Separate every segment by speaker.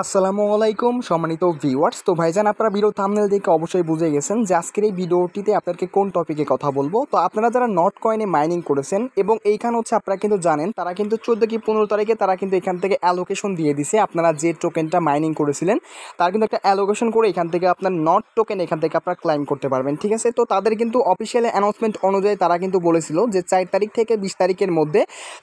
Speaker 1: আসসালামু আলাইকুম সম্মানিত ভিউয়ার্স তো ভাইজান আপনারা ভিডিও থামনেল দেখে অবশ্যই বুঝে গেছেন যে আজকের এই ভিডিওটিতে আপনাদেরকে কোন টপিকে কথা বলবো তো আপনারা যারা নট কয়েনে মাইনিং করেছেন এবং এইখান হচ্ছে আপনারা কিন্তু জানেন তারা কিন্তু চোদ্দো কি পনেরো তারিখে তারা কিন্তু এখান থেকে অ্যালোকেশন দিয়ে দিছে আপনারা যে টোকেনটা মাইনিং করেছিলেন তার কিন্তু একটা অ্যালোকেশন করে এখান থেকে আপনার নট টোকেন এখান থেকে আপনারা ক্লাইম করতে পারবেন ঠিক আছে তো তাদের কিন্তু অফিসিয়াল অ্যানাউন্সমেন্ট অনুযায়ী তারা কিন্তু বলেছিল যে চার তারিখ থেকে বিশ তারিখের মধ্যে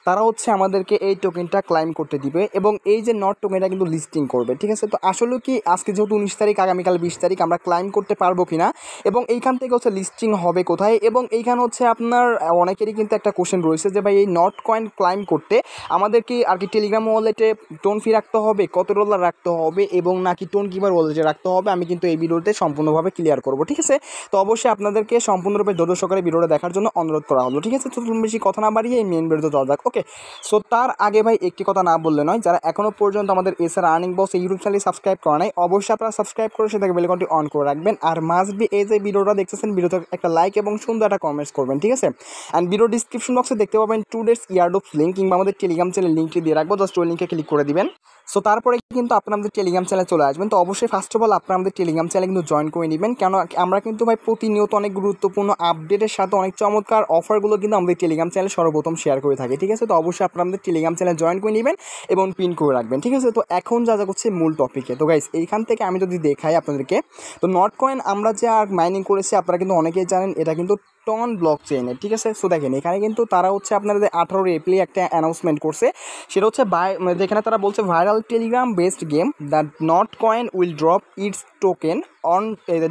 Speaker 1: তারা হচ্ছে আমাদেরকে এই টোকেনটা ক্লাইম করতে দিবে এবং এই যে নট টোকেনটা কিন্তু লিস্টিং করবে করবে ঠিক আছে তো আসলে কি আজকে যেহেতু উনিশ তারিখ আগামীকাল বিশ তারিখ আমরা ক্লাইম করতে পারবো কি না এবং এইখান থেকে হচ্ছে লিস্টিং হবে কোথায় এবং এইখানে হচ্ছে আপনার অনেকেরই কিন্তু একটা কোশ্চেন রয়েছে যে ভাই এই নট কয়েন ক্লাইম করতে আমাদের কি আর কি টেলিগ্রাম ওয়ালেটে টোন ফি রাখতে হবে কত ডলার রাখতে হবে এবং নাকি টোন কিবার ওয়ালেটে রাখতে হবে আমি কিন্তু এই ভিডিওতে সম্পূর্ণভাবে ক্লিয়ার করব ঠিক আছে তো অবশ্যই আপনাদেরকে সম্পূর্ণরূপে ধৈর্য সকালে ভিডিওটা দেখার জন্য অনুরোধ করা হলো ঠিক আছে তো বেশি কথা না বাড়িয়ে এই মেন ভিডিওতে যাওয়া ওকে সো তার আগে ভাই একটি কথা না বললে নয় যারা এখনও পর্যন্ত আমাদের এসআর আর্নিং বস এই ইউটিউব চ্যানেল সাবস্ক্রাইব করা নাই অবশ্যই আপনারা সাবস্ক্রাইব করে সেটাকে বেলকনটি অন করে রাখবেন আর মাস্ট বি এই যে ভিডিওটা দেখতেছেন ভিডিওতে একটা লাইক এবং সুন্দর একটা কমেন্টস করবেন ঠিক আছে অ্যান্ড ভিডিও ডিসক্রিপশন বক্সে দেখতে পাবেন টু ডেস ইয়ারডোপ লিঙ্ক কিংবা আমাদের টেলিগ্রাম চ্যানেল লিঙ্কটি দিয়ে রাখবো জাস্ট ওই লিঙ্কে ক্লিক করে দিবেন সো তারপরে কিন্তু আপনার আমাদের টেলিগ্রাম চ্যানেল চলে আসবেন তো অবশ্যই ফার্স্ট অফ অল আপনার আমাদের টেলিগ্রাম চ্যানেল কিন্তু জয়েন করে নেবেন কেন আমরা কিন্তু ভাই প্রতিনিয়ত অনেক গুরুত্বপূর্ণ আপডেটের সাথে অনেক চমৎকার অফারগুলো কিন্তু আমাদের টেলিগ্রাম চ্যানেলে সর্বপ্রথম শেয়ার করে থাকি ঠিক আছে তো অবশ্যই আপনার আমাদের টেলিগ্রাম চ্যানেল জয়েন করে নেবেন এবং পিন করে রাখবেন ঠিক আছে তো এখন যা যা হচ্ছে মূল টপিকে তো গাইস এইখান থেকে আমি যদি দেখাই আপনাদেরকে তো নট কয়েন আমরা যে আর মাইনিং করেছি আপনারা কিন্তু অনেকেই জানেন এটা কিন্তু টন ব্লক চেইনে ঠিক আছে সো দেখেন এখানে কিন্তু তারা হচ্ছে আপনাদের আঠারোই এপ্রিল একটা অ্যানাউন্সমেন্ট করছে সেটা হচ্ছে বাই মানে যেখানে তারা বলছে viral Telegram based game the Notcoin will drop its token on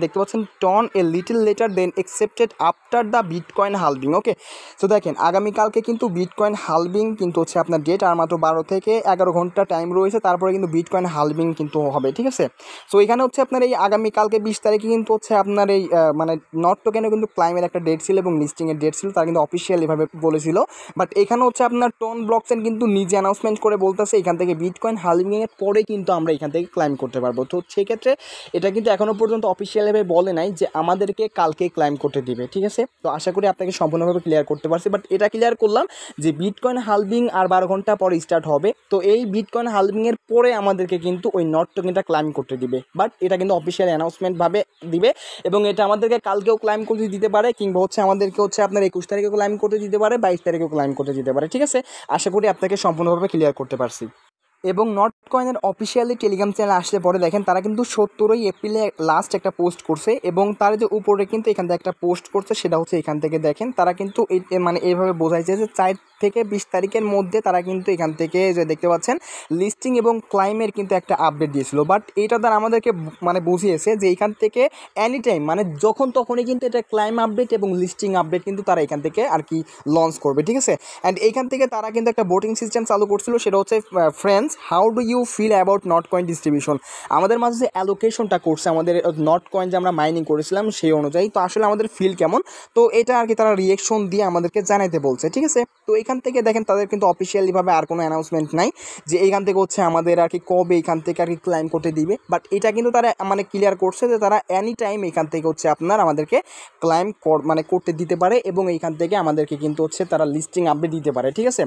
Speaker 1: দেখতে পাচ্ছেন Ton a little later then accepted after the Bitcoin halving okay so দেখেন আগামীকালকে কিন্তু বিটকয়েন হালভিং কিন্তু হচ্ছে আপনার ডেট আর মাত্র বারো থেকে এগারো ঘন্টা টাইম রয়েছে তারপরে কিন্তু বিটকয়েন হালভিং কিন্তু হবে ঠিক আছে সো এখানে হচ্ছে আপনার এই আগামীকালকে বিশ তারিখে কিন্তু হচ্ছে আপনার এই মানে নট টোকেনও কিন্তু ক্লাইমের একটা ডেট ডেট ছিল এবং লিস্টিংয়ের ডেট ছিল তারা কিন্তু এভাবে বলেছিল বাট এখানে হচ্ছে আপনার টোন ব্লকসেন কিন্তু নিজে অ্যানাউন্সমেন্ট করে বলতেছে এখান থেকে বিটকয়েন হালভিংয়ের পরে কিন্তু আমরা এখান থেকে ক্লাইম করতে পারবো তো সেক্ষেত্রে এটা কিন্তু এখনও পর্যন্ত অফিসিয়ালভাবে বলে নাই যে আমাদেরকে কালকে ক্লাইম করতে দিবে ঠিক আছে তো আশা করি আপনাকে সম্পূর্ণভাবে ক্লিয়ার করতে পারছি বাট এটা ক্লিয়ার করলাম যে বিটকয়েন হালভিং আর বারো ঘন্টা পরে স্টার্ট হবে তো এই বিটকয়েন হালভিংয়ের পরে আমাদেরকে কিন্তু ওই নট টোকেনটা ক্লাইম করতে দিবে বাট এটা কিন্তু অফিসিয়াল অ্যানাউন্সমেন্টভাবে দিবে এবং এটা আমাদেরকে কালকেও ক্লাইম করতে দিতে পারে কিংবা হচ্ছে আমাদেরকে হচ্ছে আপনার একুশ তারিখে ক্লাইম করতে দিতে পারে বাইশ তারিখে ক্লাইম করতে দিতে পারে ঠিক আছে আশা করি আপনাকে সম্পূর্ণভাবে ক্লিয়ার করতে পারছি এবং নট কয়েনের অফিসিয়ালি টেলিগ্রাম চ্যানেল আসলে পরে দেখেন তারা কিন্তু সত্তরই এপ্রিলে লাস্ট একটা পোস্ট করছে এবং তার যে উপরে কিন্তু এখান থেকে একটা পোস্ট করছে সেটা হচ্ছে এখান থেকে দেখেন তারা কিন্তু মানে এইভাবে বোঝাইছে যে চার থেকে বিশ তারিখের মধ্যে তারা কিন্তু এখান থেকে যে দেখতে পাচ্ছেন লিস্টিং এবং ক্লাইমের কিন্তু একটা আপডেট দিয়েছিল বাট এটা দ্বারা আমাদেরকে মানে বুঝিয়েছে যে এখান থেকে এনি টাইম মানে যখন তখনই কিন্তু এটা ক্লাইম আপডেট এবং লিস্টিং আপডেট কিন্তু তারা এখান থেকে আর কি লঞ্চ করবে ঠিক আছে অ্যান্ড এখান থেকে তারা কিন্তু একটা বোটিং সিস্টেম চালু করছিল সেটা হচ্ছে friends how do you feel about Notcoin distribution আমাদের মাঝে যে অ্যালোকেশনটা করছে আমাদের নট কয়েন যে আমরা মাইনিং করেছিলাম সেই অনুযায়ী তো আসলে আমাদের ফিল কেমন তো এটা আর কি তারা রিয়েকশন দিয়ে আমাদেরকে জানাইতে বলছে ঠিক আছে তো এই এখান থেকে দেখেন তাদের কিন্তু অফিসিয়ালিভাবে আর কোনো অ্যানাউন্সমেন্ট নাই যে এইখান থেকে হচ্ছে আমাদের আর কি কবে এখান থেকে আর কি ক্লাইম করতে দিবে বাট এটা কিন্তু তারা মানে ক্লিয়ার করছে যে তারা এনি টাইম এখান থেকে হচ্ছে আপনার আমাদেরকে ক্লাইম মানে করতে দিতে পারে এবং এইখান থেকে আমাদেরকে কিন্তু হচ্ছে তারা লিস্টিং আপডেট দিতে পারে ঠিক আছে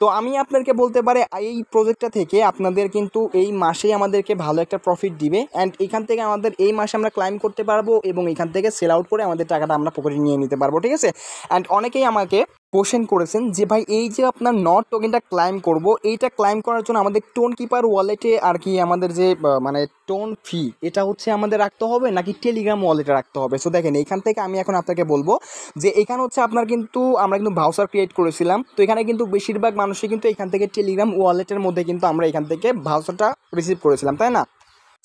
Speaker 1: তো আমি আপনাদেরকে বলতে পারে এই প্রজেক্টটা থেকে আপনাদের কিন্তু এই মাসেই আমাদেরকে ভালো একটা প্রফিট দিবে অ্যান্ড এখান থেকে আমাদের এই মাসে আমরা ক্লাইম করতে পারবো এবং এখান থেকে সেল আউট করে আমাদের টাকাটা আমরা পকেটে নিয়ে নিতে পারবো ঠিক আছে অ্যান্ড অনেকেই আমাকে কোশ্চেন করেছেন যে ভাই এই যে আপনার নট টোকেনটা ক্লাইম করব এইটা ক্লাইম করার জন্য আমাদের টোন কিপার ওয়ালেটে আর কি আমাদের যে মানে টোন ফি এটা হচ্ছে আমাদের রাখতে হবে নাকি টেলিগ্রাম ওয়ালেটে রাখতে হবে সো দেখেন এখান থেকে আমি এখন আপনাকে বলবো যে এখানে হচ্ছে আপনার কিন্তু আমরা কিন্তু ভাউচার ক্রিয়েট করেছিলাম তো এখানে কিন্তু বেশিরভাগ মানুষই কিন্তু এখান থেকে টেলিগ্রাম ওয়ালেটের মধ্যে কিন্তু আমরা এখান থেকে ভাউচারটা রিসিভ করেছিলাম তাই না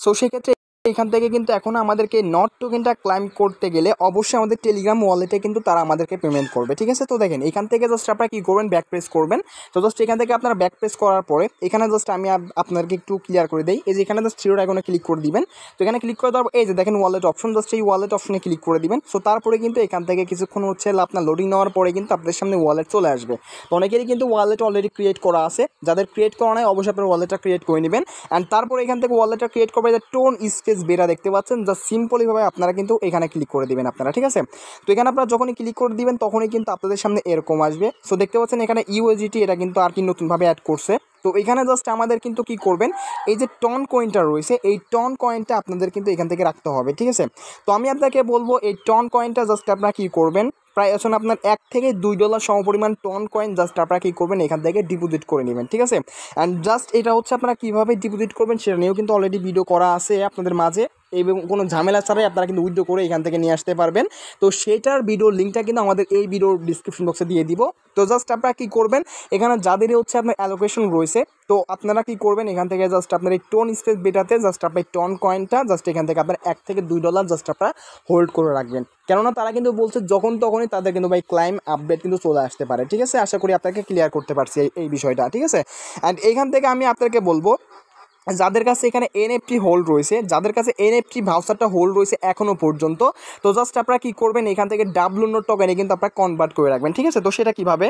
Speaker 1: সো সেক্ষেত্রে এখান থেকে কিন্তু এখন আমাদেরকে নট টোকেনটা ক্লাইম করতে গেলে অবশ্যই আমাদের টেলিগ্রাম ওয়ালেটে কিন্তু তারা আমাদেরকে পেমেন্ট করবে ঠিক আছে তো দেখেন এখান থেকে জাস্ট আপনারা কী করবেন ব্যাক প্রেস করবেন তো জাস্ট এখান থেকে আপনারা ব্যাক প্রেস করার পরে এখানে জাস্ট আমি আপনাদেরকে একটু ক্লিয়ার করে দিই এই যে এখানে জাস্ট থ্রিরোটা এখানে ক্লিক করে দিবেন তো এখানে ক্লিক করে দেওয়ার এই যে দেখেন ওয়ালেট অপশন জাস্ট এই ওয়ালেট অপশনে ক্লিক করে দিবেন সো তারপরে কিন্তু এখান থেকে কিছুক্ষণ হচ্ছে আপনার লোডিং নেওয়ার পরে কিন্তু আপনাদের সামনে ওয়ালেট চলে আসবে তো অনেকেরই কিন্তু ওয়ালেট অলরেডি ক্রিয়েট করা আছে যাদের ক্রিয়েট করা নয় অবশ্যই আপনার ওয়ালেটটা ক্রিয়েট করে নেবেন অ্যান্ড তারপরে এখান থেকে ওয়ালেটটা ক্রিয়েট করবে যে টোন ইস পেজ বেরা দেখতে পাচ্ছেন জাস্ট সিম্পলিভাবে আপনারা কিন্তু এখানে ক্লিক করে দেবেন আপনারা ঠিক আছে তো এখানে আপনারা যখনই ক্লিক করে দিবেন তখনই কিন্তু আপনাদের সামনে এরকম আসবে সো দেখতে পাচ্ছেন এখানে ইউএজিটি এটা কিন্তু আর কি নতুনভাবে অ্যাড করছে তো এখানে জাস্ট আমাদের কিন্তু কি করবেন এই যে টন কয়েনটা রয়েছে এই টন কয়েনটা আপনাদের কিন্তু এখান থেকে রাখতে হবে ঠিক আছে তো আমি আপনাকে বলবো এই টন কয়েনটা জাস্ট আপনারা কী করবেন প্রায় আসুন আপনার এক থেকে দুই ডলার সমপরিমাণ টন কয়েন জাস্ট আপনারা কী করবেন এখান থেকে ডিপোজিট করে নেবেন ঠিক আছে অ্যান্ড জাস্ট এটা হচ্ছে আপনারা কীভাবে ডিপোজিট করবেন সেটা নিয়েও কিন্তু অলরেডি ভিডিও করা আছে আপনাদের মাঝে এবং কোনো ঝামেলা ছাড়াই আপনারা কিন্তু উইথড্র করে এখান থেকে নিয়ে আসতে পারবেন তো সেটার ভিডিও লিঙ্কটা কিন্তু আমাদের এই ভিডিওর ডিসক্রিপশন বক্সে দিয়ে দিব তো জাস্ট আপনারা কী করবেন এখানে যাদের হচ্ছে আপনার অ্যালোকেশন রয়েছে তো আপনারা কি করবেন এখান থেকে জাস্ট আপনার এই টোন স্পেস বেটাতে জাস্ট আপনার টন কয়েনটা জাস্ট এখান থেকে আপনার এক থেকে দুই ডলার জাস্ট আপনারা হোল্ড করে রাখবেন কেননা তারা কিন্তু বলছে যখন তখনই তাদের কিন্তু ভাই ক্লাইম আপডেট কিন্তু চলে আসতে পারে ঠিক আছে আশা করি আপনাকে ক্লিয়ার করতে পারছি এই বিষয়টা ঠিক আছে অ্যান্ড এখান থেকে আমি আপনাকে বলবো যাদের কাছে এখানে এনএফটি হোল্ড রয়েছে যাদের কাছে এনএফটি ভাউচারটা হোল্ড রয়েছে এখনও পর্যন্ত তো জাস্ট আপনারা কী করবেন এখান থেকে ডাব্লু নোট টোকেনে কিন্তু আপনারা কনভার্ট করে রাখবেন ঠিক আছে তো সেটা কীভাবে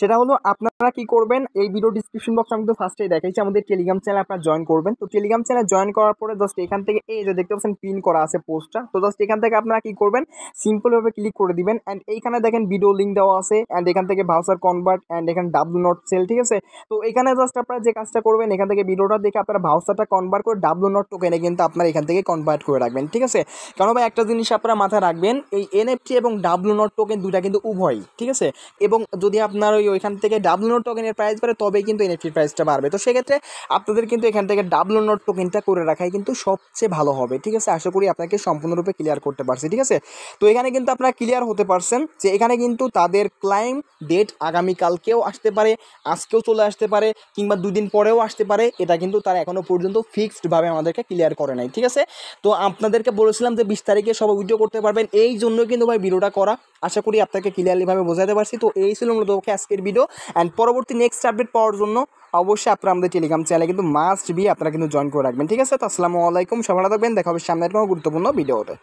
Speaker 1: সেটা হলো আপনার আপনারা কি করবেন এই ভিডিও ডিসক্রিপশন বক্স আমি তো ফার্স্টেই দেখাইছি আমাদের টেলিগ্রাম চ্যানেল আপনারা জয়েন করবেন তো টেলিগ্রাম চ্যানেল জয়েন করার পরে জাস্ট এখান থেকে এই যে দেখতে পাচ্ছেন পিন করা আছে পোস্টটা তো জাস্ট এখান থেকে আপনারা কি করবেন সিম্পলভাবে ক্লিক করে দিবেন অ্যান্ড এইখানে দেখেন ভিডিও লিঙ্ক দেওয়া আছে অ্যান্ড এখান থেকে ভাউসার কনভার্ট অ্যান্ড এখানে ডাব্লু নট সেল ঠিক আছে তো এখানে জাস্ট আপনারা যে কাজটা করবেন এখান থেকে ভিডিওটা দেখে আপনারা ভাউসারটা কনভার্ট করে ডাব্লু নট টোকেনে কিন্তু আপনারা এখান থেকে কনভার্ট করে রাখবেন ঠিক আছে কারণ ভাই একটা জিনিস আপনারা মাথায় রাখবেন এই এনএফটি এবং ডাব্লু নট টোকেন দুটা কিন্তু উভয়ই ঠিক আছে এবং যদি আপনার ওই ওইখান থেকে ডাব্লু নোট টোকেনের প্রাইস করে তবেই কিন্তু এনএফটির প্রাইসটা বাড়বে তো সেক্ষেত্রে আপনাদের কিন্তু এখান থেকে ডাব্লু নোট টোকেনটা করে রাখাই কিন্তু সবচেয়ে ভালো হবে ঠিক আছে আশা করি আপনাকে সম্পূর্ণরূপে ক্লিয়ার করতে পারছি ঠিক আছে তো এখানে কিন্তু আপনারা ক্লিয়ার হতে পারছেন যে এখানে কিন্তু তাদের ক্লাইম ডেট আগামীকালকেও আসতে পারে আজকেও চলে আসতে পারে কিংবা দুদিন পরেও আসতে পারে এটা কিন্তু তারা এখনও পর্যন্ত ফিক্সডভাবে আমাদেরকে ক্লিয়ার করে নাই ঠিক আছে তো আপনাদেরকে বলেছিলাম যে বিশ তারিখে সব ভিডিও করতে পারবেন এই জন্য কিন্তু ভাই ভিডিওটা করা আশা করি আপনাকে ক্লিয়ারলিভাবে বোঝাতে পারছি তো এই ছিল মূলত আজকের ভিডিও অ্যান্ড পরবর্তী নেক্সট আপডেট পাওয়ার জন্য অবশ্যই আপনারা আমাদের টেলিগ্রাম চ্যানেলে কিন্তু মাস্ট বি আপনারা কিন্তু জয়েন করে রাখবেন ঠিক আছে তো আসসালামু আলাইকুম সবাই থাকবেন দেখা হবে সামনে কোনো গুরুত্বপূর্ণ ভিডিওতে